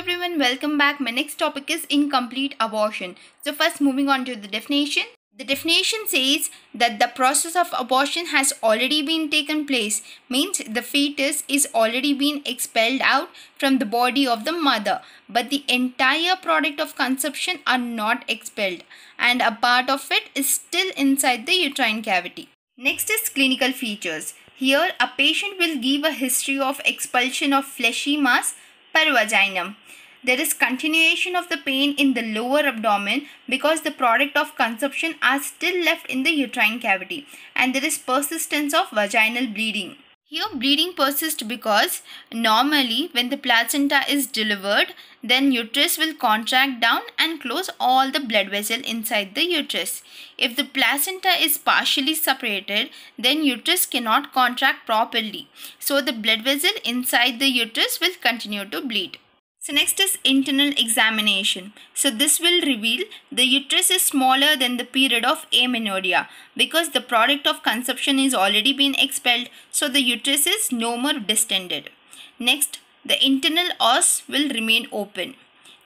everyone, welcome back. My next topic is incomplete abortion. So first moving on to the definition. The definition says that the process of abortion has already been taken place, means the fetus is already been expelled out from the body of the mother, but the entire product of conception are not expelled and a part of it is still inside the uterine cavity. Next is clinical features. Here a patient will give a history of expulsion of fleshy mass pervaginum. There is continuation of the pain in the lower abdomen because the product of consumption are still left in the uterine cavity and there is persistence of vaginal bleeding. Here bleeding persists because normally when the placenta is delivered then uterus will contract down and close all the blood vessel inside the uterus. If the placenta is partially separated then uterus cannot contract properly so the blood vessel inside the uterus will continue to bleed. So next is internal examination. So this will reveal the uterus is smaller than the period of amenorrhea because the product of conception is already been expelled so the uterus is no more distended. Next, the internal os will remain open.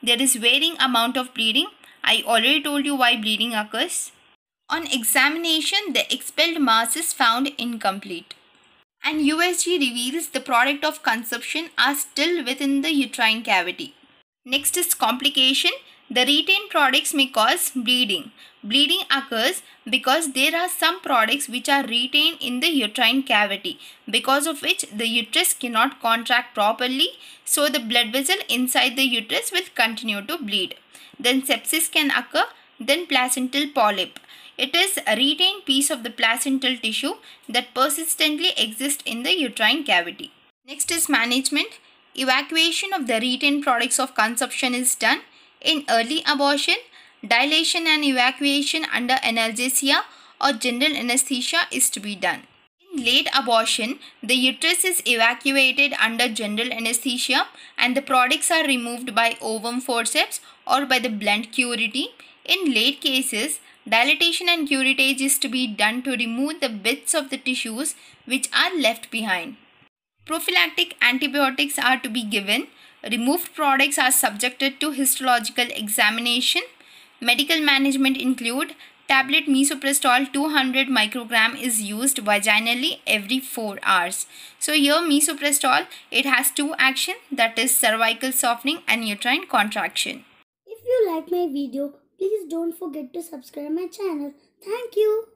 There is varying amount of bleeding. I already told you why bleeding occurs. On examination, the expelled mass is found incomplete and USG reveals the product of consumption are still within the uterine cavity. Next is complication. The retained products may cause bleeding. Bleeding occurs because there are some products which are retained in the uterine cavity because of which the uterus cannot contract properly so the blood vessel inside the uterus will continue to bleed. Then sepsis can occur, then placental polyp. It is a retained piece of the placental tissue that persistently exists in the uterine cavity. Next is management. Evacuation of the retained products of consumption is done in early abortion. Dilation and evacuation under analgesia or general anesthesia is to be done. In late abortion, the uterus is evacuated under general anesthesia and the products are removed by ovum forceps or by the blunt curity. In late cases, Dilatation and curettage is to be done to remove the bits of the tissues which are left behind. Prophylactic antibiotics are to be given. Removed products are subjected to histological examination. Medical management include tablet mesoprostol 200 microgram is used vaginally every 4 hours. So here mesoprostol it has two action that is cervical softening and uterine contraction. If you like my video Please don't forget to subscribe my channel. Thank you.